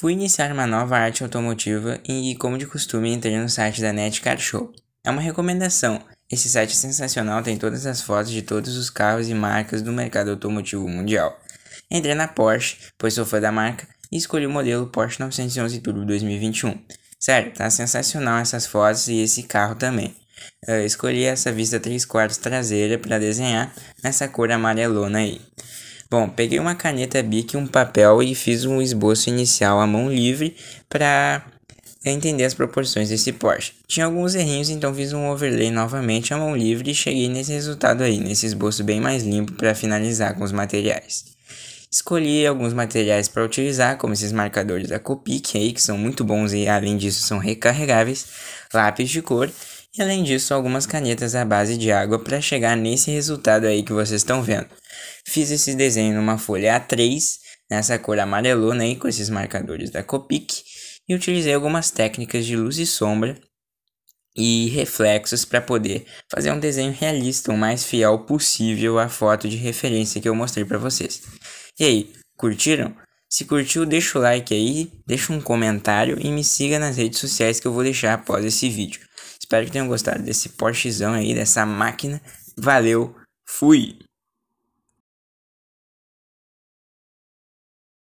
Fui iniciar uma nova arte automotiva e, como de costume, entrei no site da Net Car Show. É uma recomendação. Esse site é sensacional tem todas as fotos de todos os carros e marcas do mercado automotivo mundial. Entrei na Porsche, pois sou fã da marca, e escolhi o modelo Porsche 911 Turbo 2021. Sério, tá sensacional essas fotos e esse carro também. Eu eh, escolhi essa vista 3 quartos traseira para desenhar nessa cor amarelona aí. Bom, peguei uma caneta Bic e um papel e fiz um esboço inicial à mão livre para entender as proporções desse Porsche. Tinha alguns errinhos, então fiz um overlay novamente à mão livre e cheguei nesse resultado aí, nesse esboço bem mais limpo para finalizar com os materiais. Escolhi alguns materiais para utilizar, como esses marcadores da Copic aí, que são muito bons e além disso são recarregáveis, lápis de cor e além disso algumas canetas à base de água para chegar nesse resultado aí que vocês estão vendo. Fiz esse desenho numa folha A3, nessa cor amarelona aí, com esses marcadores da Copic, e utilizei algumas técnicas de luz e sombra e reflexos para poder fazer um desenho realista, o mais fiel possível à foto de referência que eu mostrei para vocês. E aí, curtiram? Se curtiu, deixa o like aí, deixa um comentário e me siga nas redes sociais que eu vou deixar após esse vídeo. Espero que tenham gostado desse Porschezão aí, dessa máquina. Valeu, fui!